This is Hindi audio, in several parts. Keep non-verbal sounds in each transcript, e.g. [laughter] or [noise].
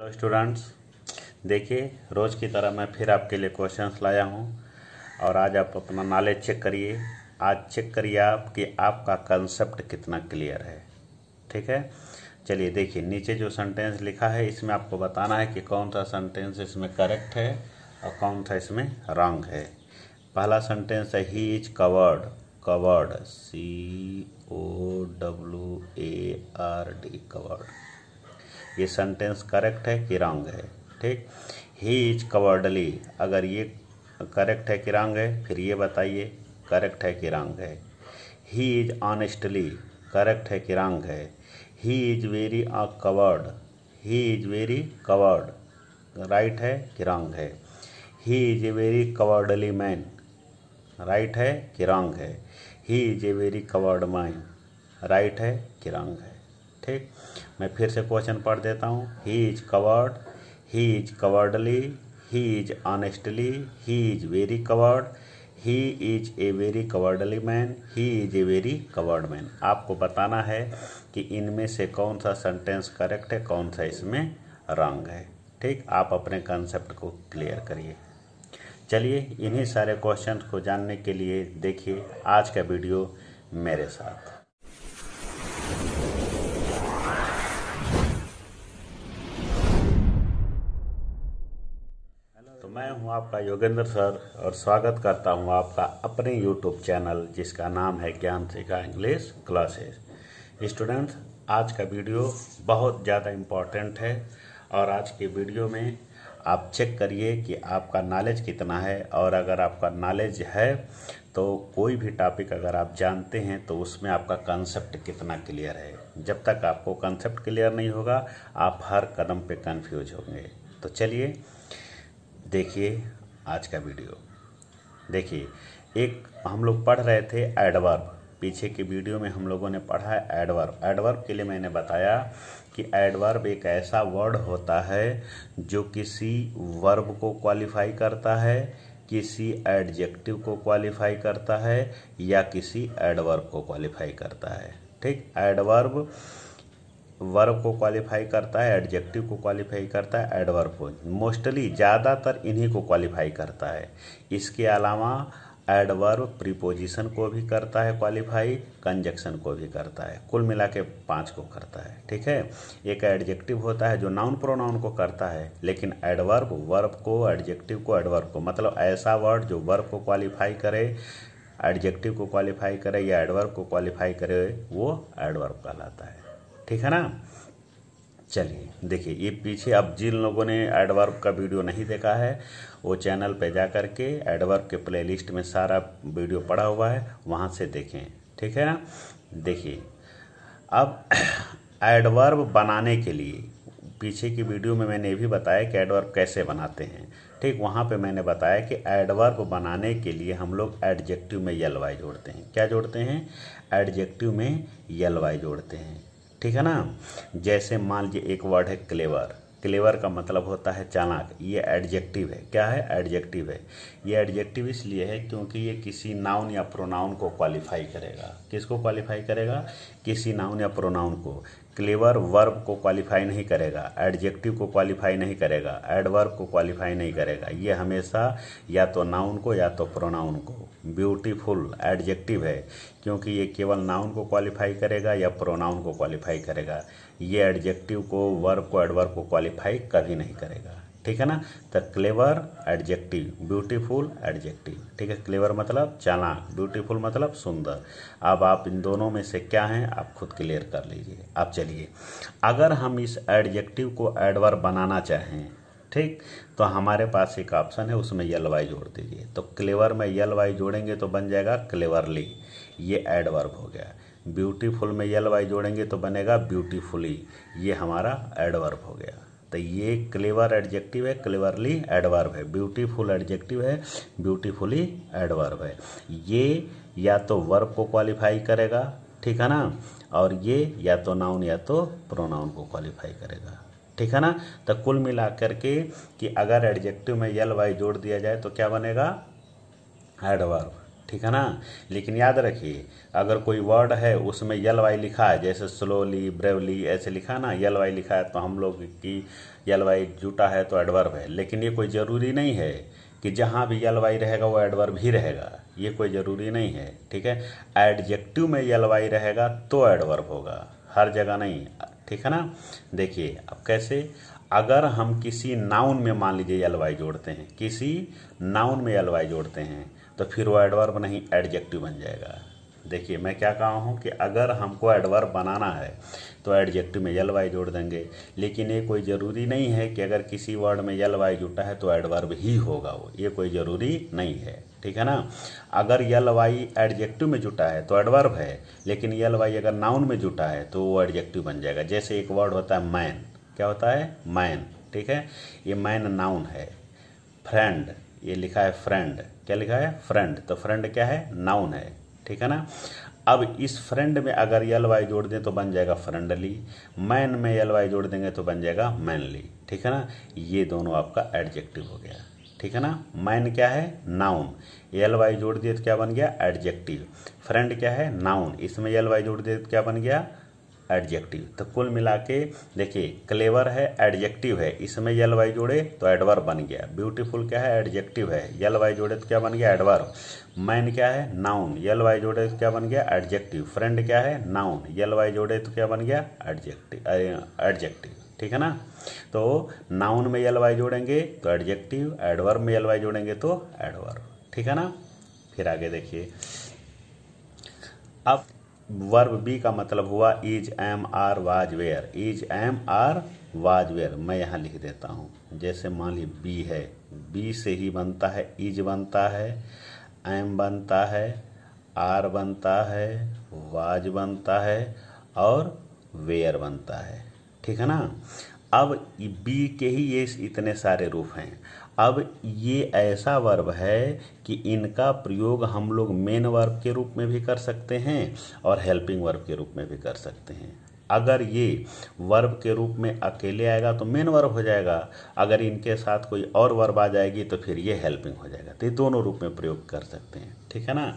हेलो स्टूडेंट्स देखिए रोज़ की तरह मैं फिर आपके लिए क्वेश्चंस लाया हूँ और आज आप अपना नॉलेज चेक करिए आज चेक करिए आप कि आपका कंसेप्ट कितना क्लियर है ठीक है चलिए देखिए नीचे जो सेंटेंस लिखा है इसमें आपको बताना है कि कौन सा सेंटेंस इसमें करेक्ट है और कौन सा इसमें रॉन्ग है पहला सेंटेंस है he is coward coward C O W A R D coward ये सेंटेंस करेक्ट है कि रॉन्ग है ठीक ही इज कवर्डली अगर ये करेक्ट है कि रॉन्ग है फिर ये बताइए करेक्ट है कि रॉन्ग है ही इज ऑनेस्टली करेक्ट है कि रॉन्ग है he is very ah coward he is very coward right है कि रॉन्ग है he is a very cowardly man right है कि रॉन्ग है he is a very coward man right है कि रॉन्ग है ठीक मैं फिर से क्वेश्चन पढ़ देता हूँ he is coward he is cowardly he is honestly he is very coward he is a very cowardly man he is a very coward man आपको बताना है कि इनमें से कौन सा सेंटेंस करेक्ट है कौन सा इसमें रॉन्ग है ठीक आप अपने कंसेप्ट को क्लियर करिए चलिए इन्हीं सारे क्वेश्चन को जानने के लिए देखिए आज का वीडियो मेरे साथ मैं हूं आपका योगेंद्र सर और स्वागत करता हूं आपका अपने यूट्यूब चैनल जिसका नाम है ज्ञान शिखा इंग्लिश क्लासेस स्टूडेंट्स आज का वीडियो बहुत ज़्यादा इम्पॉर्टेंट है और आज के वीडियो में आप चेक करिए कि आपका नॉलेज कितना है और अगर आपका नॉलेज है तो कोई भी टॉपिक अगर आप जानते हैं तो उसमें आपका कंसेप्ट कितना क्लियर है जब तक आपको कंसेप्ट क्लियर नहीं होगा आप हर कदम पे कंफ्यूज होंगे तो चलिए देखिए आज का वीडियो देखिए एक हम लोग पढ़ रहे थे एडवर्ब पीछे के वीडियो में हम लोगों ने पढ़ा है एडवर्ब एडवर्ब के लिए मैंने बताया कि एडवर्ब एक ऐसा वर्ड होता है जो किसी वर्ब को क्वालिफाई करता है किसी एडजेक्टिव को क्वालिफाई करता है या किसी एडवर्ब को क्वालिफाई करता है ठीक एडवर्ब वर्ब को क्वालिफाई करता है एडजेक्टिव को क्वालिफाई करता है एडवर्ब को मोस्टली ज़्यादातर इन्हीं को क्वालिफाई करता है इसके अलावा एडवर्ब प्रीपोजिशन को भी करता है क्वालिफाई कंजक्शन को भी करता है कुल मिला के पाँच को करता है ठीक है एक एडजेक्टिव होता है जो नाउन प्रोनाउन को करता है लेकिन एडवर्ब वर्ब को एडजेक्टिव को एडवर्ब को मतलब ऐसा वर्ड जो वर्ब को क्वालिफाई करे एडजेक्टिव को क्वालिफाई करे या एडवर्ब को क्वालिफाई करे वो एडवर्ब कहलाता है ठीक है ना चलिए देखिए ये पीछे अब जिन लोगों ने एडवर्क का वीडियो नहीं देखा है वो चैनल पे जा कर के एडवर्ब के प्लेलिस्ट में सारा वीडियो पड़ा हुआ है वहाँ से देखें ठीक है ना देखिए अब एडवर्ब [clears throat] बनाने के लिए पीछे की वीडियो में मैंने ये भी बताया कि एडवर्ब कैसे बनाते हैं ठीक वहाँ पे मैंने बताया कि एडवर्ब बनाने के लिए हम लोग एडजेक्टिव में यल वाई जोड़ते हैं क्या जोड़ते हैं एडजेक्टिव में यल वाई जोड़ते हैं ठीक है ना जैसे मान लीजिए एक वर्ड है क्लेवर क्लेवर का मतलब होता है चालाक ये एडजेक्टिव है क्या है एडजेक्टिव है ये एडजेक्टिव इसलिए है क्योंकि ये किसी नाउन या प्रोनाउन को क्वालिफाई करेगा किसको क्वालिफाई करेगा किसी नाउन या प्रोनाउन को क्लेवर वर्ब को क्वालिफाई नहीं करेगा एडजेक्टिव को क्वालिफाई नहीं करेगा एडवर्ब को क्वालिफाई नहीं करेगा ये हमेशा या तो नाउन को या तो प्रोनाउन को ब्यूटीफुल एडजेक्टिव है क्योंकि ये केवल नाउन को क्वालिफाई करेगा या प्रोनाउन को क्वालिफाई करेगा ये एडजेक्टिव को वर्ब को एडवर्ब को क्वालिफाई कभी नहीं करेगा ठीक है ना तो क्लेवर एडजेक्टिव ब्यूटीफुल एडजेक्टिव ठीक है क्लेवर मतलब चालाक ब्यूटीफुल मतलब सुंदर अब आप इन दोनों में से क्या हैं आप खुद क्लियर कर लीजिए आप चलिए अगर हम इस एडजेक्टिव को एडवर बनाना चाहें ठीक तो हमारे पास एक ऑप्शन है उसमें यल वाई जोड़ दीजिए तो क्लेवर में यल वाई जोड़ेंगे तो बन जाएगा क्लेवरली ये एडवर्ब हो गया ब्यूटीफुल में यल वाई जोड़ेंगे तो बनेगा ब्यूटीफुली ये हमारा एडवर्ब हो गया तो ये क्लेवर एडजेक्टिव है क्लेवरली एडवर्ब है ब्यूटीफुल एडजेक्टिव है ब्यूटीफुली एडवर्ब है ये या तो वर्ब को क्वालिफाई करेगा ठीक है ना और ये या तो नाउन या तो प्रोनाउन को क्वालिफाई करेगा ठीक है ना तो कुल मिला करके कि अगर एडजेक्टिव में यल वाई जोड़ दिया जाए तो क्या बनेगा एडवर्ब ठीक है ना लेकिन याद रखिए अगर कोई वर्ड है उसमें यल वाई लिखा है जैसे स्लोली ब्रेवली ऐसे लिखा ना यल वाई लिखा है तो हम लोग की यल वाई जुटा है तो एडवर्ब है लेकिन ये कोई ज़रूरी नहीं है कि जहाँ भी यल वाई रहेगा वो एडवर्ब ही रहेगा ये कोई ज़रूरी नहीं है ठीक है एडजेक्टिव में यल वाई रहेगा तो एडवर्ब होगा हर जगह नहीं ठीक है ना देखिए अब कैसे अगर हम किसी नाउन में मान लीजिए यल वाई जोड़ते हैं किसी नाउन में यल वाई जोड़ते हैं तो फिर वो एडवर्ब नहीं एडजेक्टिव बन जाएगा देखिए मैं क्या कहा हूँ कि अगर हमको एडवर्ब बनाना है तो एडजेक्टिव में यल वाई जोड़ देंगे लेकिन ये कोई ज़रूरी नहीं है कि अगर किसी वर्ड में यल वाई जुटा है तो एडवर्ब ही होगा वो ये कोई ज़रूरी नहीं है ठीक है ना अगर यल वाई एडजेक्टिव में जुटा है तो एडवर्ब है लेकिन यल वाई अगर नाउन में जुटा है तो वो एडजेक्टिव बन जाएगा जैसे एक वर्ड होता है मैन क्या होता है मैन ठीक है ये मैन नाउन है फ्रेंड ये लिखा है फ्रेंड क्या लिखा है फ्रेंड तो फ्रेंड क्या है नाउन है ठीक है ना अब इस फ्रेंड में अगर यल वाई जोड़ दें तो बन जाएगा फ्रेंडली मैन में यल वाई जोड़ देंगे तो बन जाएगा मैनली ठीक है ना ये दोनों आपका एडजेक्टिव हो गया ठीक है ना मैन क्या है नाउन एल वाई जोड़ दिए तो क्या बन गया एडजेक्टिव फ्रेंड क्या है नाउन इसमें एल वाई जोड़ दिए तो क्या बन गया एडजेक्टिव तो कुल मिला के देखिए क्लेवर है एडजेक्टिव है इसमें यल वाई जोड़े तो एडवर बन गया ब्यूटीफुल क्या है एडजेक्टिव है यल वाई जोड़े तो क्या बन गया एडवर मैन क्या है नाउन यल वाई जोड़े तो क्या बन गया एडजेक्टिव फ्रेंड क्या है नाउन यल वाई जोड़े तो क्या बन गया एडजेक्टिव एडजेक्टिव ठीक है ना तो नाउन में यल वाई जोड़ेंगे तो एडजेक्टिव एडवर में यल वाई जोड़ेंगे तो एडवर ठीक है ना फिर आगे देखिए अब वर्ब बी का मतलब हुआ is am are was were is am are was were मैं यहाँ लिख देता हूँ जैसे मान ली बी है बी से ही बनता है इज बनता है एम बनता है आर बनता है वाज बनता है और वेयर बनता है ठीक है ना अब बी के ही ये इतने सारे रूप हैं अब ये ऐसा वर्ब है कि इनका प्रयोग हम लोग मेन वर्ब के रूप में भी कर सकते हैं और हेल्पिंग वर्ब के रूप में भी कर सकते हैं अगर ये वर्ब के रूप में अकेले आएगा तो मेन वर्ब हो जाएगा अगर इनके साथ कोई और वर्ब आ जाएगी तो फिर ये हेल्पिंग हो जाएगा तो ये दोनों रूप में प्रयोग कर सकते हैं ठीक है ना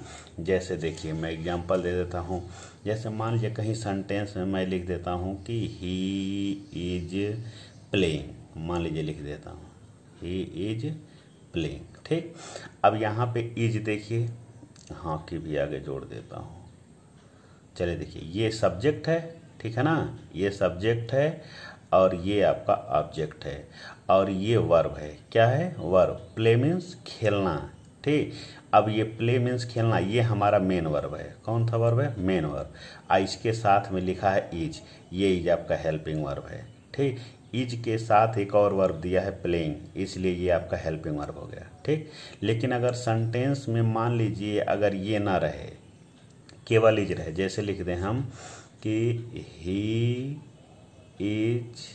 जैसे देखिए मैं एग्जांपल दे देता हूँ जैसे मान लीजिए कहीं सेंटेंस में मैं लिख देता हूँ कि ही इज प्लेइंग मान लीजिए लिख देता हूँ ही इज प्लेइंग ठीक अब यहाँ पे इज देखिए हाँ भी आगे जोड़ देता हूँ चले देखिए ये सब्जेक्ट है ठीक है ना ये सब्जेक्ट है और ये आपका ऑब्जेक्ट है और ये वर्ब है क्या है वर्ब प्ले मीन्स खेलना ठीक अब ये प्ले मीन्स खेलना ये हमारा मेन वर्ब है कौन था वर्ब है मेन वर्ब आ इसके साथ में लिखा है इज ये इज आपका हेल्पिंग वर्ब है ठीक इज के साथ एक और वर्ब दिया है प्लेइंग इसलिए ये आपका हेल्पिंग वर्ब हो गया ठीक लेकिन अगर सेंटेंस में मान लीजिए अगर ये ना रहे केवल इज रहे जैसे लिख दें हम कि ही इज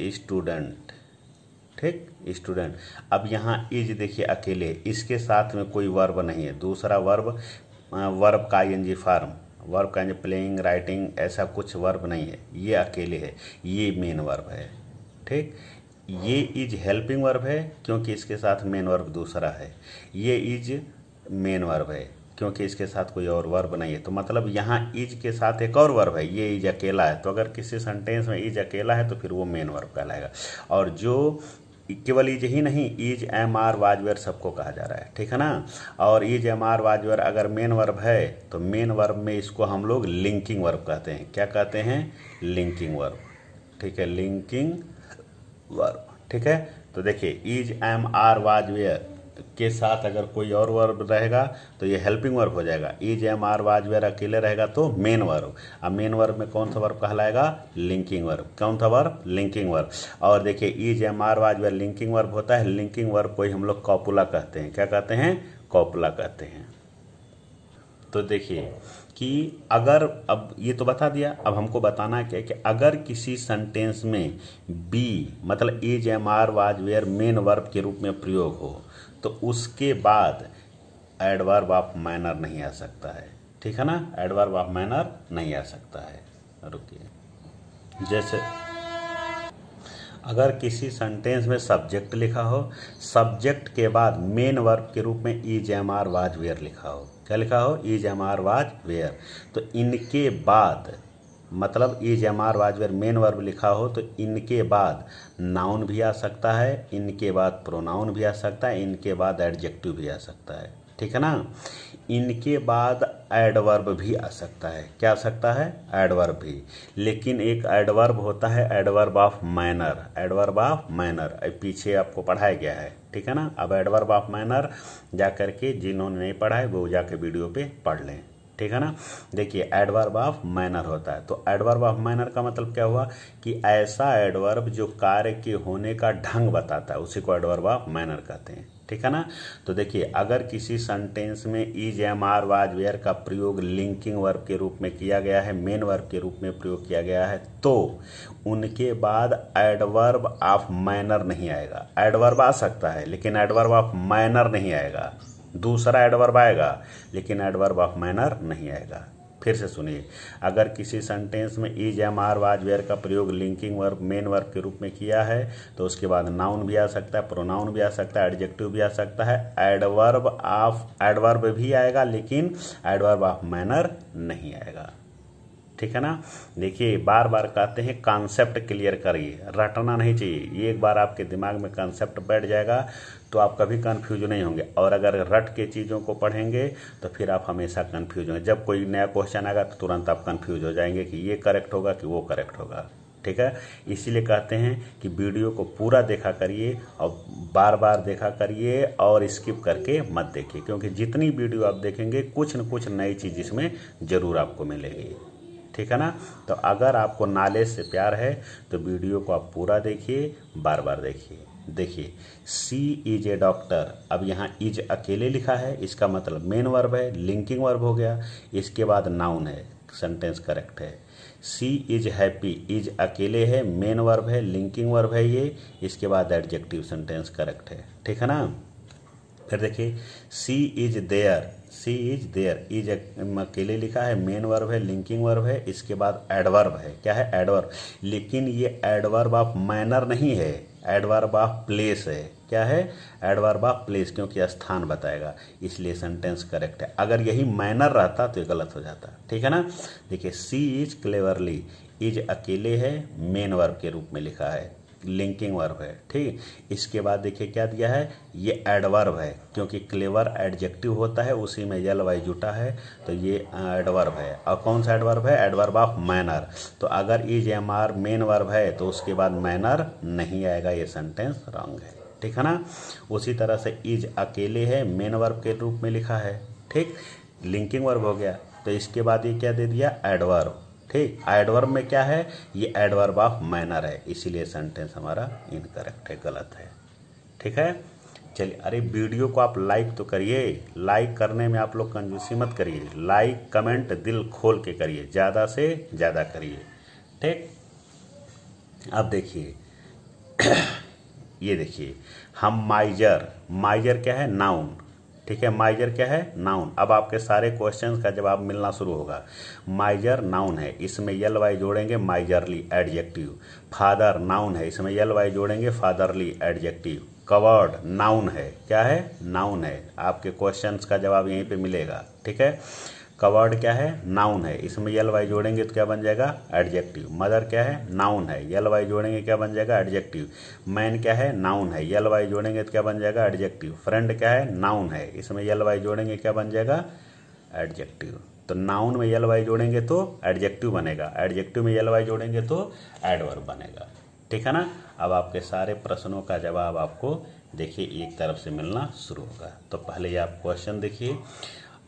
ए स्टूडेंट ठीक स्टूडेंट अब यहाँ इज देखिए अकेले इसके साथ में कोई वर्ब नहीं है दूसरा वर्ब वर्ब का एनजी फार्म वर्ब का प्लेइंग राइटिंग ऐसा कुछ वर्ब नहीं है ये अकेले है ये मेन वर्ब है ठीक ये इज हेल्पिंग वर्ब है क्योंकि इसके साथ मेन वर्ब दूसरा है ये इज मेन वर्ब है क्योंकि इसके साथ कोई और वर्ब नहीं है तो मतलब यहाँ इज के साथ एक और वर्ब है ये इज अकेला है तो अगर किसी सेंटेंस में इज अकेला है तो फिर वो मेन वर्ब कहलाएगा और जो केवल इज ही नहीं इज एम आर वाजवेयर सबको कहा जा रहा है ठीक है ना और इज एम आर वाजवेयर अगर मेन वर्ब है तो मेन वर्ब में इसको हम लोग लिंकिंग वर्ब कहते हैं क्या कहते हैं लिंकिंग वर्ब ठीक है लिंकिंग वर्ब ठीक है तो देखिए इज एम आर वाजवेयर के साथ अगर कोई और वर्ब रहेगा तो ये हेल्पिंग वर्ब हो जाएगा is am are was were अकेले रहेगा तो मेन वर्ब अब मेन वर्ब में कौन सा वर्ब कहलाएगा लिंकिंग वर्ब कौन सा वर्ब लिंकिंग वर्ब और देखिए is am are was were linking verb होता है लिंकिंग वर्ब को हम लोग कॉपुला कहते हैं क्या कहते हैं कॉपुला कहते हैं तो देखिए कि अगर अब ये तो बता दिया अब हमको बताना क्या कि अगर किसी सेंटेंस में बी मतलब is am are was were main verb के रूप में प्रयोग हो तो उसके बाद एडवर्ब ऑफ मैनर नहीं आ सकता है ठीक है ना एडवर्ब ऑफ मैनर नहीं आ सकता है रुकिए जैसे अगर किसी सेंटेंस में सब्जेक्ट लिखा हो सब्जेक्ट के बाद मेन वर्ब के रूप में is am are was were लिखा हो क्या लिखा हो is am are was were तो इनके बाद मतलब is am are was main verb लिखा हो तो इनके बाद नाउन भी आ सकता है इनके बाद प्रोनाउन भी आ सकता है इनके बाद एडजेक्टिव भी आ सकता है ठीक है ना इनके बाद एडवर्ब भी आ सकता है क्या आ सकता है एडवर्ब भी लेकिन एक एडवर्ब होता है adverb of manner adverb of manner पीछे आपको पढ़ाया गया है ठीक है ना अब एडवर्ब ऑफ मैनर जा करके जिन्होंने नहीं पढ़ा है वो जाके वीडियो पे पढ़ लें ठीक है ना देखिए एडवर्ब ऑफ मैनर होता है तो एडवर्ब ऑफ मैनर का मतलब क्या हुआ कि ऐसा एडवर्ब जो कार्य के होने का ढंग बताता है उसी को एडवर्ब ऑफ मैनर कहते हैं ठीक है ना तो देखिए अगर किसी सेंटेंस में is am are was were का प्रयोग लिंकिंग वर्ब के रूप में किया गया है मेन वर्ब के रूप में प्रयोग किया गया है तो उनके बाद एडवर्ब ऑफ मैनर नहीं आएगा एडवर्ब आ सकता है लेकिन एडवर्ब ऑफ मैनर नहीं आएगा दूसरा एडवर्ब आएगा लेकिन एडवर्ब ऑफ मैनर नहीं आएगा फिर से सुनिए अगर किसी सेंटेंस में is am are was were का प्रयोग लिंकिंग वर्ब मेन वर्ब के रूप में किया है तो उसके बाद नाउन भी आ सकता है प्रोनाउन भी आ सकता है एडजेक्टिव भी आ सकता है एडवर्ब ऑफ एडवर्ब भी आएगा लेकिन एडवर्ब ऑफ मैनर नहीं आएगा ठीक है ना देखिए बार बार कहते हैं कॉन्सेप्ट क्लियर करिए रटना नहीं चाहिए ये एक बार आपके दिमाग में कॉन्सेप्ट बैठ जाएगा तो आप कभी कन्फ्यूज नहीं होंगे और अगर रट के चीज़ों को पढ़ेंगे तो फिर आप हमेशा कन्फ्यूज होंगे जब कोई नया क्वेश्चन आएगा तो तुरंत आप कन्फ्यूज हो जाएंगे कि ये करेक्ट होगा कि वो करेक्ट होगा ठीक है इसीलिए कहते हैं कि वीडियो को पूरा देखा करिए और बार बार देखा करिए और स्किप करके मत देखिए क्योंकि जितनी वीडियो आप देखेंगे कुछ न कुछ नई चीज़ इसमें ज़रूर आपको मिलेगी ठीक है ना तो अगर आपको नाले से प्यार है तो वीडियो को आप पूरा देखिए बार बार देखिए देखिए सी इज ए डॉक्टर अब यहाँ इज अकेले लिखा है इसका मतलब मेन वर्ब है लिंकिंग वर्ब हो गया इसके बाद नाउन है सेंटेंस करेक्ट है सी इज हैप्पी इज अकेले है मेन वर्ब है लिंकिंग वर्ब है ये इसके बाद एडजेक्टिव सेंटेंस करेक्ट है ठीक है ना फिर देखिए she is there she is there is अकेले लिखा है मेन वर्ब है लिंकिंग वर्ब है इसके बाद एडवर्ब है क्या है एडवर्ब लेकिन ये एडवर्ब ऑफ मैनर नहीं है एडवर्ब ऑफ प्लेस है क्या है एडवर्ब ऑफ प्लेस क्योंकि स्थान बताएगा इसलिए सेंटेंस करेक्ट है अगर यही मैनर रहता तो ये गलत हो जाता ठीक है ना देखिए सी इज क्लेवरली इज अकेले है मेन वर्ब के रूप में लिखा है लिंकिंग वर्ब है ठीक इसके बाद देखिए क्या दिया है ये एडवर्ब है क्योंकि क्लेवर एडजेक्टिव होता है उसी में यल वाई जुटा है तो ये एडवर्ब है और कौन सा एडवर्ब है एडवर्ब ऑफ मैनर तो अगर is am are main verb है तो उसके बाद मैनर नहीं आएगा ये सेंटेंस रॉन्ग है ठीक है ना उसी तरह से इज अकेले है मेन वर्ब के रूप में लिखा है ठीक लिंकिंग वर्ब हो गया तो इसके बाद ये क्या दे दिया एडवर्ब ठीक एडवर्ब में क्या है ये एडवर्ब ऑफ मैनर है इसीलिए सेंटेंस हमारा इनकरेक्ट है गलत है ठीक है चलिए अरे वीडियो को आप लाइक तो करिए लाइक करने में आप लोग कंजूसी मत करिए लाइक कमेंट दिल खोल के करिए ज़्यादा से ज़्यादा करिए ठीक अब देखिए [coughs] ये देखिए हम माइजर माइजर क्या है नाउन ठीक है माइजर क्या है नाउन अब आपके सारे क्वेश्चन का जवाब मिलना शुरू होगा माइजर नाउन है इसमें यल वाई जोड़ेंगे माइजरली एडजेक्टिव फादर नाउन है इसमें यल वाई जोड़ेंगे फादरली एडजेक्टिव कवर्ड नाउन है क्या है नाउन है आपके क्वेश्चन का जवाब यहीं पे मिलेगा ठीक है कवर्ड क्या है नाउन है इसमें यल वाई जोड़ेंगे तो क्या बन जाएगा एडजेक्टिव मदर क्या है नाउन है यल वाई जोड़ेंगे क्या बन जाएगा एडजेक्टिव मैन क्या है नाउन है यल वाई जोड़ेंगे तो क्या बन जाएगा एडजेक्टिव फ्रेंड क्या है नाउन है इसमें यल वाई जोड़ेंगे क्या बन जाएगा एडजेक्टिव तो नाउन में यल वाई जोड़ेंगे तो एडजेक्टिव बनेगा एडजेक्टिव में यल वाई जोड़ेंगे तो एडवर्ब बनेगा ठीक है ना अब आपके सारे प्रश्नों का जवाब आपको देखिए एक तरफ से मिलना शुरू होगा तो पहले आप क्वेश्चन देखिए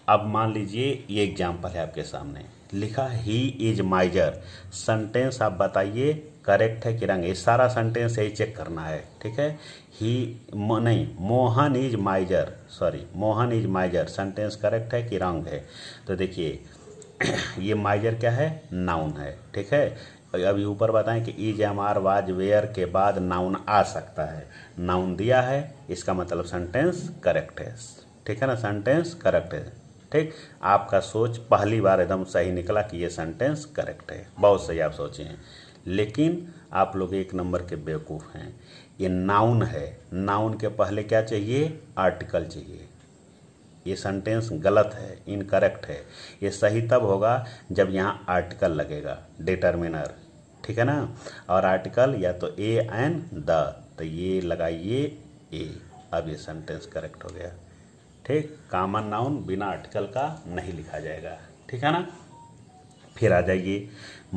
अब मान लीजिए ये एग्जाम्पल है आपके सामने लिखा ही इज माइजर सेंटेंस आप बताइए करेक्ट है कि रंग ये सारा सेंटेंस यही चेक करना है ठीक है ही मो, नहीं Mohan is miser sorry Mohan is miser sentence correct है कि रंग है तो देखिए [clears throat] ये माइजर क्या है नाउन है ठीक है अभी ऊपर बताएं कि is am are was were के बाद नाउन आ सकता है नाउन दिया है इसका मतलब सेंटेंस करेक्ट है ठीक है ना सेंटेंस करेक्ट है ठीक आपका सोच पहली बार एकदम सही निकला कि ये सेंटेंस करेक्ट है बहुत सही आप सोचे हैं लेकिन आप लोग एक नंबर के बेवकूफ़ हैं ये नाउन है नाउन के पहले क्या चाहिए आर्टिकल चाहिए ये सेंटेंस गलत है इनकरेक्ट है ये सही तब होगा जब यहाँ आर्टिकल लगेगा डिटर्मिनर ठीक है ना और आर्टिकल या तो ए एन द तो ये लगाइए ए अब ये सेंटेंस करेक्ट हो गया ठीक कामन नाउन बिना आर्टिकल का नहीं लिखा जाएगा ठीक है ना फिर आ जाइए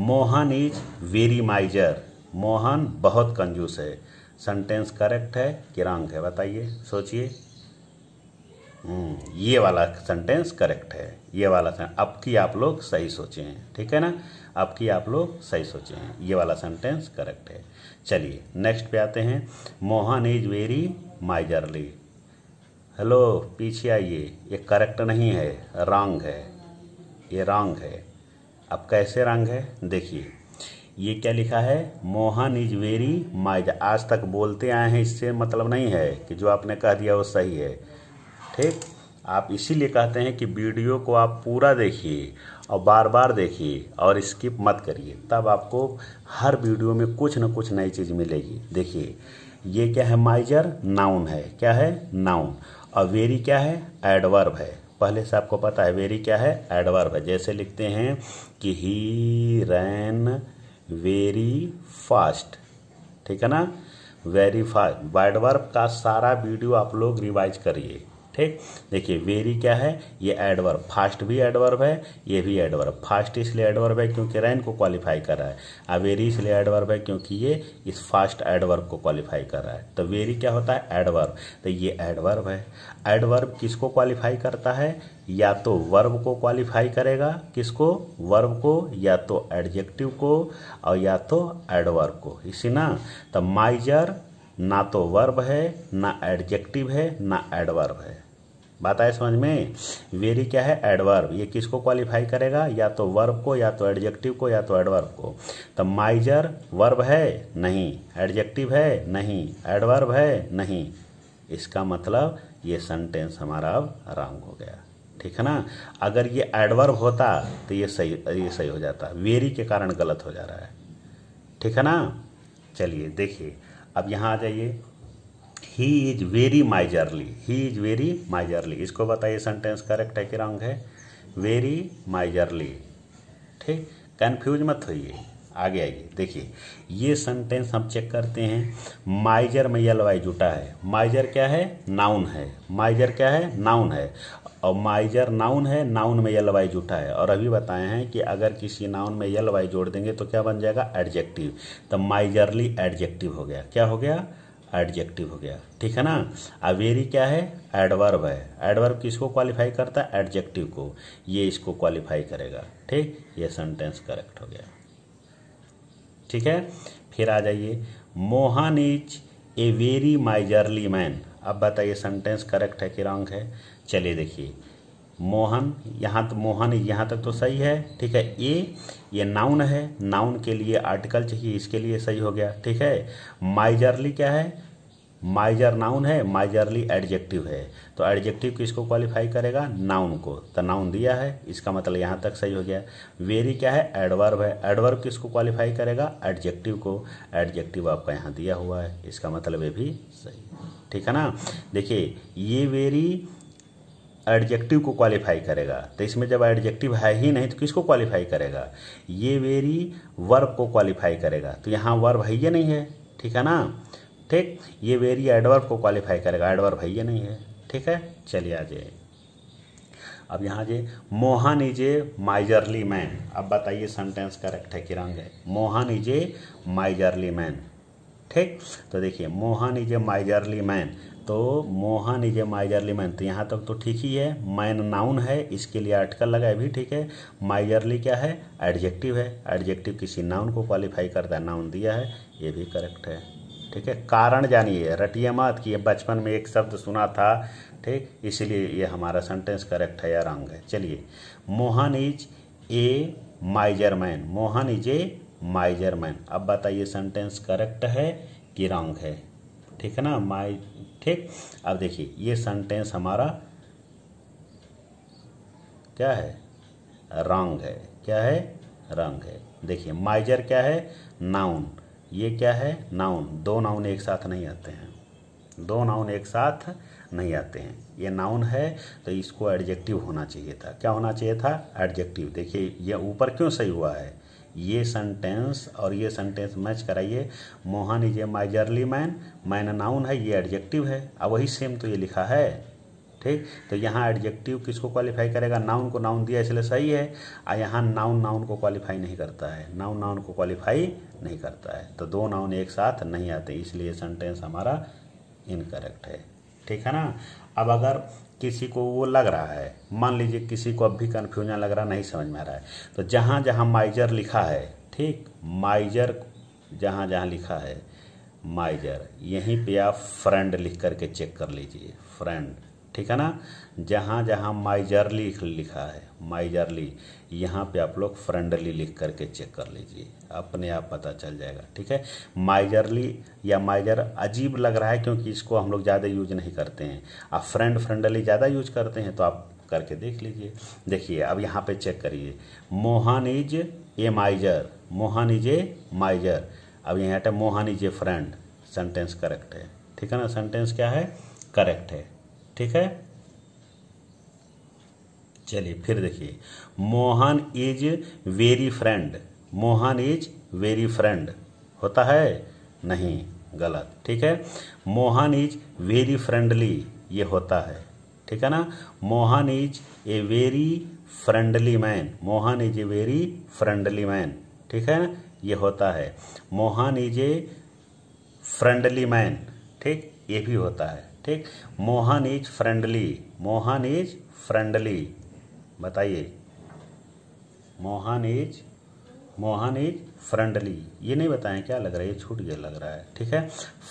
Mohan is very miser Mohan बहुत कंजूस है सेंटेंस करेक्ट है कि रॉन्ग है बताइए सोचिए हम्म, ये वाला सेंटेंस करेक्ट है ये वाला अब की आप लोग सही सोचे हैं ठीक है ना अब की आप लोग सही सोचे हैं ये वाला सेंटेंस करेक्ट है चलिए नेक्स्ट पे आते हैं Mohan is very miserly hello पीछे आइए ये करेक्ट नहीं है रॉन्ग है ये रॉन्ग है अब कैसे रॉन्ग है देखिए ये क्या लिखा है मोहन इज वेरी माइज आज तक बोलते आए हैं इससे मतलब नहीं है कि जो आपने कह दिया वो सही है ठीक आप इसीलिए कहते हैं कि वीडियो को आप पूरा देखिए और बार बार देखिए और स्किप मत करिए तब आपको हर वीडियो में कुछ ना कुछ नई चीज़ मिलेगी देखिए ये क्या है माइजर नाउन है क्या है नाउन अब वेरी क्या है एडवर्ब है पहले से आपको पता है वेरी क्या है एडवर्ब है जैसे लिखते हैं कि ही रैन वेरी फास्ट ठीक है ना वेरी फास्ट एडवर्ब का सारा वीडियो आप लोग रिवाइज करिए ठीक देखिए वेरी क्या है ये एडवर्ब फास्ट भी एडवर्ब है ये भी एडवर्ब फास्ट इसलिए एडवर्ब है क्योंकि रैन को क्वालिफाई कर रहा है वेरी इसलिए एडवर्ब है क्योंकि ये इस फास्ट एडवर्ब को क्वालिफाई कर रहा है तो वेरी क्या होता है एडवर्ब तो ये एडवर्ब है एडवर्ब किसको क्वालिफाई करता है या तो वर्ब को क्वालिफाई करेगा किसको वर्ब को या तो एडजेक्टिव को और या तो एडवर्ब को इसी ना तो माइजर ना तो वर्ब है ना एडजेक्टिव है ना एडवर्ब है बात आए समझ में वेरी क्या है एडवर्ब ये किसको क्वालिफाई करेगा या तो वर्ब को या तो एडजेक्टिव को या तो एडवर्ब को तो माइजर वर्ब है नहीं एडजेक्टिव है नहीं एडवर्ब है नहीं इसका मतलब ये सेंटेंस हमारा अब रॉन्ग हो गया ठीक है ना अगर ये एडवर्ब होता तो ये सही ये सही हो जाता वेरी के कारण गलत हो जा रहा है ठीक है ना चलिए देखिए अब यहाँ आ जाइए he is very miserly he is very miserly इसको बताइए सेंटेंस करेक्ट है कि रॉन्ग है वेरी माइजरली ठीक कन्फ्यूज मत होइए आगे आइए देखिए ये सेंटेंस हम चेक करते हैं माइजर में यलवाई जुटा है माइजर क्या है नाउन है माइजर क्या है नाउन है और माइजर नाउन है नाउन में यल वाई जुटा है और अभी बताए हैं कि अगर किसी नाउन में यल वाई जोड़ देंगे तो क्या बन जाएगा एडजेक्टिव तो माइजरली एडजेक्टिव हो गया क्या हो गया एडजेक्टिव हो गया ठीक है ना अवेरी क्या है एडवर्ब है एडवर्ब किसको क्वालिफाई करता है एडजेक्टिव को ये इसको क्वालिफाई करेगा ठीक ये सेंटेंस करेक्ट हो गया ठीक है फिर आ जाइए Mohan is a very miserly man अब बताइए सेंटेंस करेक्ट है कि रॉन्ग है चलिए देखिए मोहन यहाँ तो मोहन यहाँ तक तो सही है ठीक है ए ये नाउन है नाउन के लिए आर्टिकल चाहिए इसके लिए सही हो गया ठीक है माइजरली क्या है माइजर नाउन है माइजरली एडजेक्टिव है तो एडजेक्टिव किसको क्वालिफाई करेगा नाउन को तो नाउन दिया है इसका मतलब यहाँ तक सही हो गया वेरी क्या है एडवर्ब है एडवर्ब किसको क्वालिफाई करेगा एडजेक्टिव को एडजेक्टिव आपका यहाँ दिया हुआ है इसका मतलब ये भी सही ठीक है ना देखिए ये वेरी एडजेक्टिव को क्वालिफाई करेगा तो इसमें जब एडजेक्टिव है ही नहीं तो किसको क्वालिफाई करेगा ये वेरी वर्ब को क्वालिफाई करेगा तो यहाँ वर्ब है ये नहीं है ठीक है ना ठीक ये वेरी एडवर्ब को क्वालिफाई करेगा एडवर्ब है ये नहीं है ठीक है चलिए आ जाइए अब यहाँ जे Mohan is a miserly man अब बताइए सेंटेंस करेक्ट है कि रंग है Mohan is a miserly man ठीक तो देखिए Mohan is a miserly man तो Mohan is a miserly man तो यहाँ तक तो ठीक ही है मैन नाउन है इसके लिए आर्टिकल लगा भी ठीक है माइजरली क्या है एडजेक्टिव है एडजेक्टिव किसी नाउन को क्वालिफाई करता है नाउन दिया है ये भी करेक्ट है ठीक है कारण जानिए रटिए मत कि बचपन में एक शब्द सुना था ठीक इसलिए ये हमारा सेंटेंस करेक्ट है या रंग है चलिए Mohan is a miser man Mohan is a miser man अब बताइए सेंटेंस करेक्ट है कि रॉन्ग है ठीक है ना माई ठीक अब देखिए ये सेंटेंस हमारा क्या है रॉन्ग है क्या है रंग है देखिए माइजर क्या है नाउन ये क्या है नाउन दो नाउन एक साथ नहीं आते हैं दो नाउन एक साथ नहीं आते हैं ये नाउन है तो इसको एडजेक्टिव होना चाहिए था क्या होना चाहिए था एडजेक्टिव देखिए ये ऊपर क्यों सही हुआ है ये सेंटेंस और ये सेंटेंस मैच कराइए Mohan is a miserly man man noun है ये एडजेक्टिव है अब वही सेम तो ये लिखा है ठीक तो यहाँ एडजेक्टिव किसको क्वालिफाई करेगा नाउन को नाउन दिया इसलिए सही है और यहाँ नाउन नाउन को क्वालिफाई नहीं करता है नाउन नाउन को क्वालिफाई नहीं करता है तो दो नाउन एक साथ नहीं आते इसलिए सेंटेंस हमारा इनकरेक्ट है ठीक है ना अब अगर किसी को वो लग रहा है मान लीजिए किसी को अब भी कन्फ्यूजन लग रहा नहीं समझ में आ रहा है तो जहाँ जहाँ माइजर लिखा है ठीक माइजर जहाँ जहाँ लिखा है माइजर यहीं पे आप फ्रेंड लिख करके चेक कर लीजिए फ्रेंड ठीक है ना जहाँ जहाँ माइजरली लिखा है माइजरली यहाँ पे आप लोग फ्रेंडली लिख करके चेक कर लीजिए अपने आप पता चल जाएगा ठीक है माइजरली या माइजर अजीब लग रहा है क्योंकि इसको हम लोग ज़्यादा यूज नहीं करते हैं आप फ्रेंड फ्रेंडली ज़्यादा यूज करते हैं तो आप करके देख लीजिए देखिए अब यहाँ पे चेक करिए Mohan is a miser Mohan is a miser अब यहाँ हटा Mohan is a friend sentence correct है ठीक है ना सेंटेंस क्या है करेक्ट है ठीक है चलिए फिर देखिए Mohan is very friend Mohan is very friend होता है नहीं गलत ठीक है मोहन इज वेरी फ्रेंडली ये होता है ठीक है ना Mohan is a very friendly man Mohan is a very friendly man ठीक है ना ये होता है Mohan is a friendly man ठीक ये भी होता है ठीक Mohan is friendly Mohan is friendly बताइए Mohan is Mohan is friendly ये नहीं बताएं क्या लग रहा है ये छूट गया लग रहा है ठीक है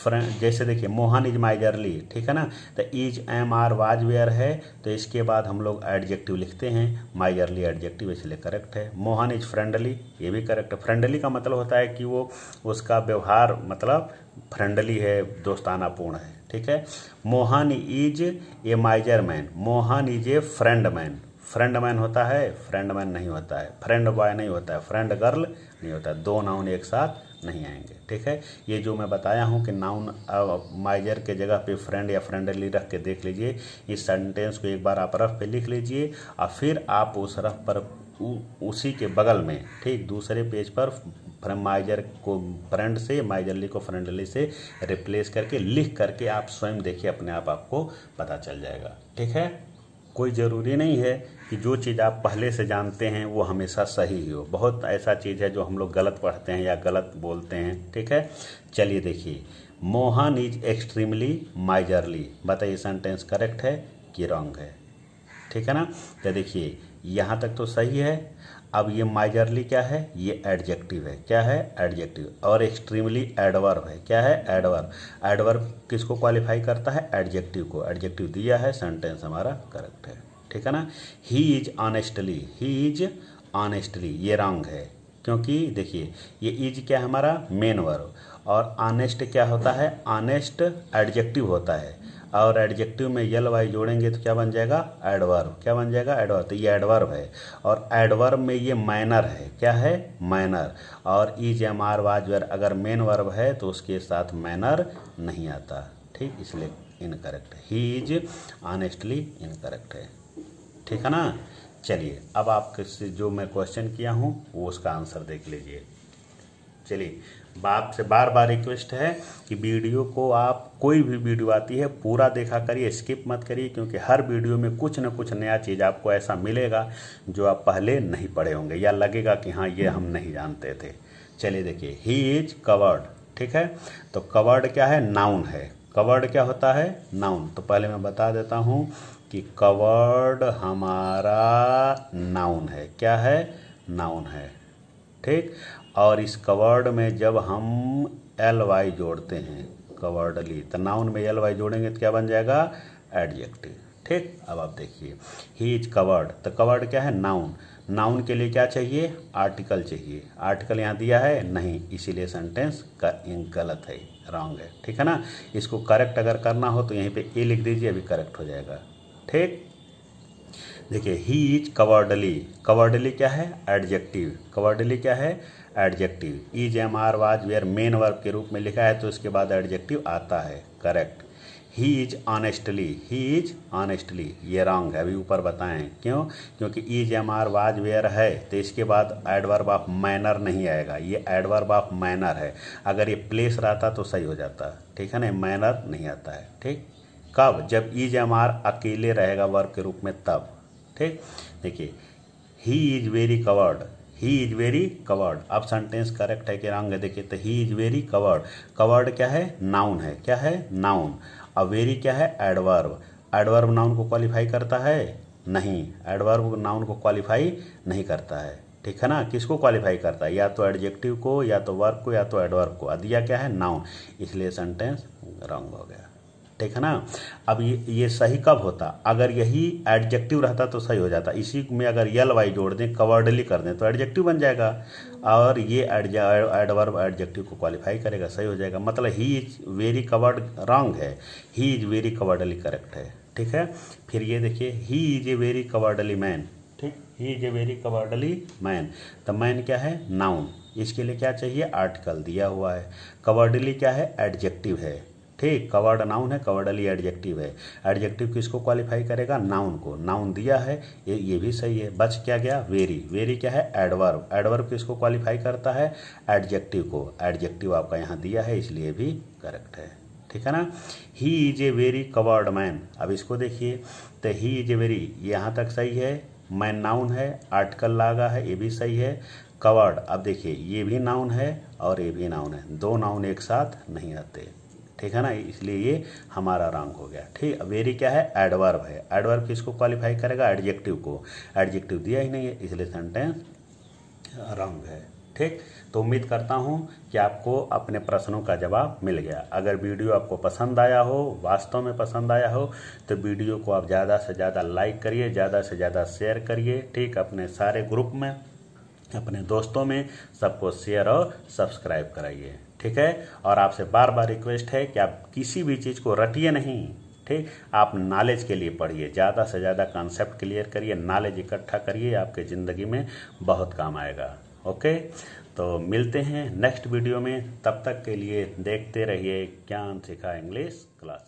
फ्रेंड जैसे देखिए मोहन इज माइजरली ठीक है ना तो is am are was were है तो इसके बाद हम लोग एडजेक्टिव लिखते हैं माइजरली एडजेक्टिव इसलिए करेक्ट है मोहन इज फ्रेंडली ये भी करेक्ट है फ्रेंडली का मतलब होता है कि वो उसका व्यवहार मतलब फ्रेंडली है दोस्ताना पूर्ण है ठीक है Mohan is a miser man Mohan is a friend man friend man होता है फ्रेंड मैन नहीं होता है फ्रेंड बॉय नहीं होता है फ्रेंड गर्ल नहीं होता है दो नाउन एक साथ नहीं आएंगे ठीक है ये जो मैं बताया हूँ कि नाउन माइजर के जगह पे फ्रेंड या फ्रेंडली रख के देख लीजिए इस सेंटेंस को एक बार आप रफ पे लिख लीजिए और फिर आप उस रफ पर उसी के बगल में ठीक दूसरे पेज पर माइजर को फ्रेंड से माइजरली को फ्रेंडली से रिप्लेस करके लिख करके आप स्वयं देखिए अपने आप आपको पता चल जाएगा ठीक है कोई ज़रूरी नहीं है कि जो चीज़ आप पहले से जानते हैं वो हमेशा सही ही हो बहुत ऐसा चीज़ है जो हम लोग गलत पढ़ते हैं या गलत बोलते हैं ठीक है चलिए देखिए मोहन इज एक्सट्रीमली माइजरली बताइए सेंटेंस करेक्ट है कि रॉन्ग है ठीक है ना तो देखिए यहाँ तक तो सही है अब ये माइजरली क्या है ये एडजेक्टिव है क्या है एडजेक्टिव और एक्सट्रीमली एडवर्ब है क्या है एडवर्ब एडवर्ब किसको क्वालिफाई करता है एडजेक्टिव को एडजेक्टिव दिया है सेंटेंस हमारा करेक्ट है ठीक है ना he is honestly he is honestly ये रॉन्ग है क्योंकि देखिए ये इज क्या है हमारा मेन वर्ब और ऑनेस्ट क्या होता है ऑनेस्ट एडजेक्टिव होता है और एडजेक्टिव में यल वाई जोड़ेंगे तो क्या बन जाएगा एडवर्ब क्या बन जाएगा एडवर्ब तो ये एडवर्ब है और एडवर्ब में ये माइनर है क्या है माइनर और is am are was were अगर मेन वर्ब है तो उसके साथ माइनर नहीं आता ठीक इसलिए incorrect he is honestly incorrect है ठीक है ना चलिए अब किससे जो मैं क्वेश्चन किया हूँ वो उसका आंसर देख लीजिए चलिए आपसे बार बार रिक्वेस्ट है कि वीडियो को आप कोई भी वीडियो आती है पूरा देखा करिए स्किप मत करिए क्योंकि हर वीडियो में कुछ ना कुछ नया चीज़ आपको ऐसा मिलेगा जो आप पहले नहीं पढ़े होंगे या लगेगा कि हाँ ये हम नहीं जानते थे चलिए देखिए ही इज कवर्ड ठीक है तो कवर्ड क्या है नाउन है कवर्ड क्या होता है नाउन तो पहले मैं बता देता हूँ कि कवर्ड हमारा नाउन है क्या है नाउन है ठीक और इस कवर्ड में जब हम एल वाई जोड़ते हैं कवर्डली तो नाउन में एल वाई जोड़ेंगे तो क्या बन जाएगा एडजेक्टिव ठीक अब आप देखिए ही इज कवर्ड तो कवर्ड क्या है नाउन नाउन के लिए क्या चाहिए आर्टिकल चाहिए आर्टिकल यहाँ दिया है नहीं इसीलिए सेंटेंस का गलत है रॉन्ग है ठीक है ना इसको करेक्ट अगर करना हो तो यहीं पे ए लिख दीजिए अभी करेक्ट हो जाएगा ठीक देखिए ही इज कवर्डली कवर्डली क्या है एडजेक्टिव कवर्डली क्या है adjective is am are was were main verb के रूप में लिखा है तो इसके बाद एडजेक्टिव आता है correct he is honestly he is honestly ये रॉन्ग है अभी ऊपर बताएं क्यों क्योंकि is am are was were है तो इसके बाद एडवर्ब ऑफ मैनर नहीं आएगा ये एडवर्ब ऑफ मैनर है अगर ये प्लेस रहता तो सही हो जाता ठीक है ना मैनर नहीं आता है ठीक कब जब इज एम आर अकेले रहेगा वर्ग के रूप में तब ठीक देखिए he is very coward he is very coward अब सेंटेंस करेक्ट है कि रंग है देखिए तो he is very coward coward क्या है नाउन है क्या है नाउन अब वेरी क्या है एडवर्ब एडवर्ब नाउन को क्वालिफाई करता है नहीं एडवर्ब नाउन को क्वालिफाई नहीं करता है ठीक है ना किसको क्वालिफाई करता है या तो एडजेक्टिव को या तो वर्ब को या तो एडवर्ब को दिया क्या है नाउन इसलिए सेंटेंस रॉन्ग हो गया ठीक है ना अब ये ये सही कब होता अगर यही एडजेक्टिव रहता तो सही हो जाता इसी में अगर यल वाई जोड़ दें कवर्डली कर दें तो एडजेक्टिव बन जाएगा और ये एडवर्ब एडजेक्टिव को क्वालिफाई करेगा सही हो जाएगा मतलब he is very coward wrong है he is very cowardly correct है ठीक है फिर ये देखिए he is a very cowardly man ठीक he is a very cowardly man the man क्या है नाउन इसके लिए क्या चाहिए आर्टिकल दिया हुआ है कवर्डली क्या है एडजेक्टिव है ठीक कवर्ड नाउन है कवर्डली एडजेक्टिव है एडजेक्टिव किसको क्वालिफाई करेगा नाउन को नाउन दिया है ये ये भी सही है बच क्या गया वेरी वेरी क्या है एडवर्ब एडवर्ब किसको क्वालिफाई करता है एडजेक्टिव को एडजेक्टिव आपका यहाँ दिया है इसलिए भी करेक्ट है ठीक है ना he is a very coward man अब इसको देखिए तो ही इज ए वेरी यहाँ तक सही है मैन नाउन है आर्टिकल लागा है ये भी सही है कवर्ड अब देखिए ये भी नाउन है और ये भी नाउन है दो नाउन एक साथ नहीं आते ठीक है ना इसलिए ये हमारा रंग हो गया ठीक वेरी क्या है एडवर्ब है एडवर्ब किसको क्वालिफाई करेगा एडजेक्टिव को एडजेक्टिव दिया ही नहीं है इसलिए सेंटेंस रंग है ठीक तो उम्मीद करता हूँ कि आपको अपने प्रश्नों का जवाब मिल गया अगर वीडियो आपको पसंद आया हो वास्तव में पसंद आया हो तो वीडियो को आप ज़्यादा से ज़्यादा लाइक करिए ज़्यादा से ज़्यादा शेयर करिए ठीक अपने सारे ग्रुप में अपने दोस्तों में सबको शेयर और सब्सक्राइब कराइए ठीक है और आपसे बार बार रिक्वेस्ट है कि आप किसी भी चीज़ को रटिए नहीं ठीक आप नॉलेज के लिए पढ़िए ज़्यादा से ज़्यादा कॉन्सेप्ट क्लियर करिए नॉलेज इकट्ठा करिए आपके ज़िंदगी में बहुत काम आएगा ओके तो मिलते हैं नेक्स्ट वीडियो में तब तक के लिए देखते रहिए ज्ञान सिखा इंग्लिश क्लास